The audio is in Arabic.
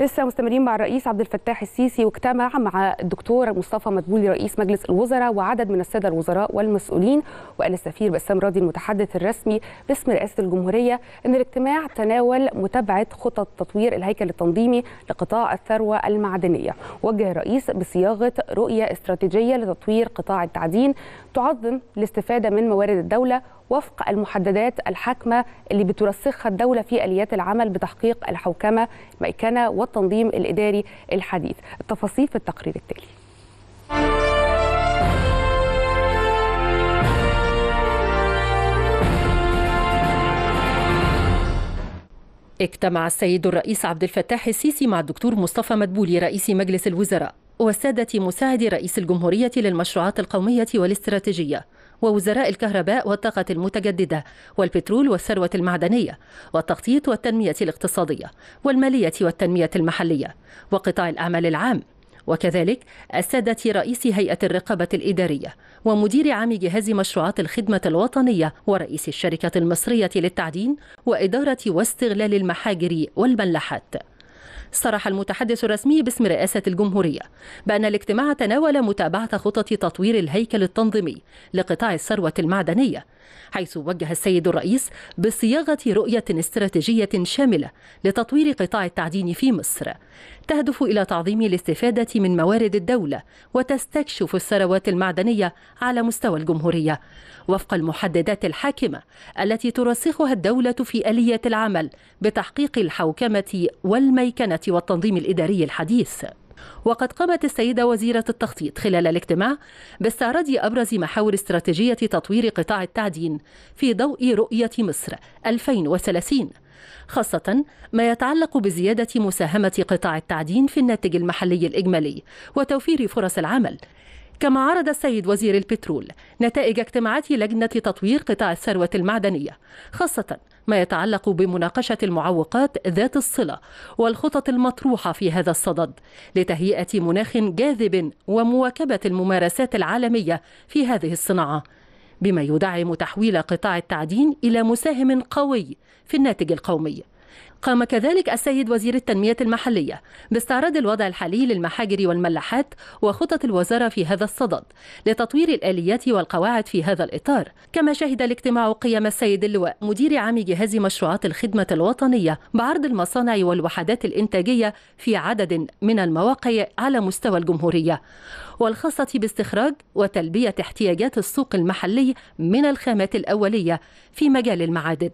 لسه مستمرين مع الرئيس عبد الفتاح السيسي واجتمع مع الدكتور مصطفى مدبولي رئيس مجلس الوزراء وعدد من الساده الوزراء والمسؤولين وقال السفير بسام راضي المتحدث الرسمي باسم رئاسه الجمهوريه ان الاجتماع تناول متابعه خطط تطوير الهيكل التنظيمي لقطاع الثروه المعدنيه وجه الرئيس بصياغه رؤيه استراتيجيه لتطوير قطاع التعدين تعظم الاستفاده من موارد الدوله وفق المحددات الحاكمه اللي بترسخها الدوله في اليات العمل بتحقيق الحوكمه الميكنه والتنظيم الإداري الحديث التفاصيل في التقرير التالي اجتمع السيد الرئيس عبد الفتاح السيسي مع الدكتور مصطفى مدبولي رئيس مجلس الوزراء والسادة مساعد رئيس الجمهورية للمشروعات القومية والاستراتيجية ووزراء الكهرباء والطاقة المتجددة والبترول والثروة المعدنية والتخطيط والتنمية الاقتصادية والمالية والتنمية المحلية وقطاع الأعمال العام وكذلك السادة رئيس هيئة الرقابة الإدارية ومدير عام جهاز مشروعات الخدمة الوطنية ورئيس الشركة المصرية للتعدين وإدارة واستغلال المحاجر والملاحات صرح المتحدث الرسمي باسم رئاسة الجمهورية بأن الاجتماع تناول متابعة خطط تطوير الهيكل التنظيمي لقطاع الثروة المعدنية حيث وجه السيد الرئيس بصياغة رؤية استراتيجية شاملة لتطوير قطاع التعدين في مصر تهدف إلى تعظيم الاستفادة من موارد الدولة وتستكشف الثروات المعدنية على مستوى الجمهورية وفق المحددات الحاكمة التي ترسخها الدولة في آلية العمل بتحقيق الحوكمة والميكنة والتنظيم الإداري الحديث وقد قامت السيدة وزيرة التخطيط خلال الاجتماع باستعراض أبرز محاور استراتيجية تطوير قطاع التعدين في ضوء رؤية مصر 2030 خاصة ما يتعلق بزيادة مساهمة قطاع التعدين في الناتج المحلي الإجمالي وتوفير فرص العمل كما عرض السيد وزير البترول نتائج اجتماعات لجنة تطوير قطاع الثروة المعدنية خاصة ما يتعلق بمناقشة المعوقات ذات الصلة والخطط المطروحة في هذا الصدد لتهيئة مناخ جاذب ومواكبة الممارسات العالمية في هذه الصناعة بما يدعم تحويل قطاع التعدين إلى مساهم قوي في الناتج القومي قام كذلك السيد وزير التنمية المحلية باستعراض الوضع الحالي للمحاجر والملاحات وخطط الوزارة في هذا الصدد لتطوير الآليات والقواعد في هذا الإطار كما شهد الاجتماع قيام السيد اللواء مدير عام جهاز مشروعات الخدمة الوطنية بعرض المصانع والوحدات الإنتاجية في عدد من المواقع على مستوى الجمهورية والخاصة باستخراج وتلبية احتياجات السوق المحلي من الخامات الأولية في مجال المعادن